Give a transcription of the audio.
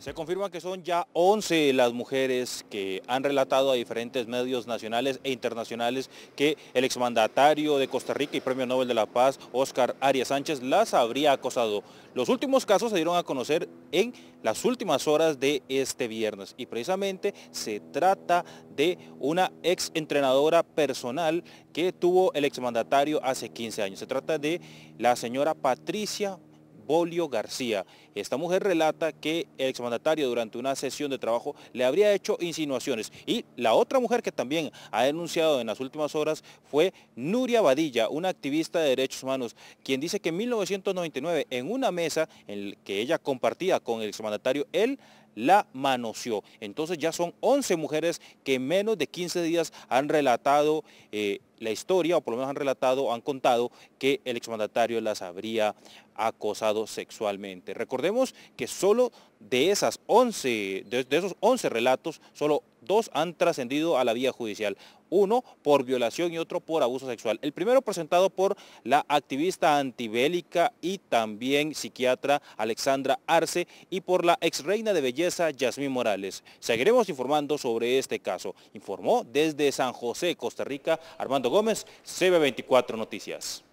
Se confirma que son ya 11 las mujeres que han relatado a diferentes medios nacionales e internacionales que el exmandatario de Costa Rica y Premio Nobel de la Paz, Oscar Arias Sánchez, las habría acosado. Los últimos casos se dieron a conocer en las últimas horas de este viernes y precisamente se trata de una exentrenadora personal que tuvo el exmandatario hace 15 años. Se trata de la señora Patricia Bolio García. Esta mujer relata que el exmandatario durante una sesión de trabajo le habría hecho insinuaciones. Y la otra mujer que también ha denunciado en las últimas horas fue Nuria Badilla, una activista de derechos humanos, quien dice que en 1999 en una mesa en que ella compartía con el exmandatario, él la manoseó. Entonces ya son 11 mujeres que en menos de 15 días han relatado eh, la historia, o por lo menos han relatado, han contado que el exmandatario las habría acosado sexualmente. Recordemos que solo de, esas 11, de esos 11 relatos, solo Dos han trascendido a la vía judicial, uno por violación y otro por abuso sexual. El primero presentado por la activista antibélica y también psiquiatra Alexandra Arce y por la exreina de belleza Yasmín Morales. Seguiremos informando sobre este caso. Informó desde San José, Costa Rica, Armando Gómez, CB24 Noticias.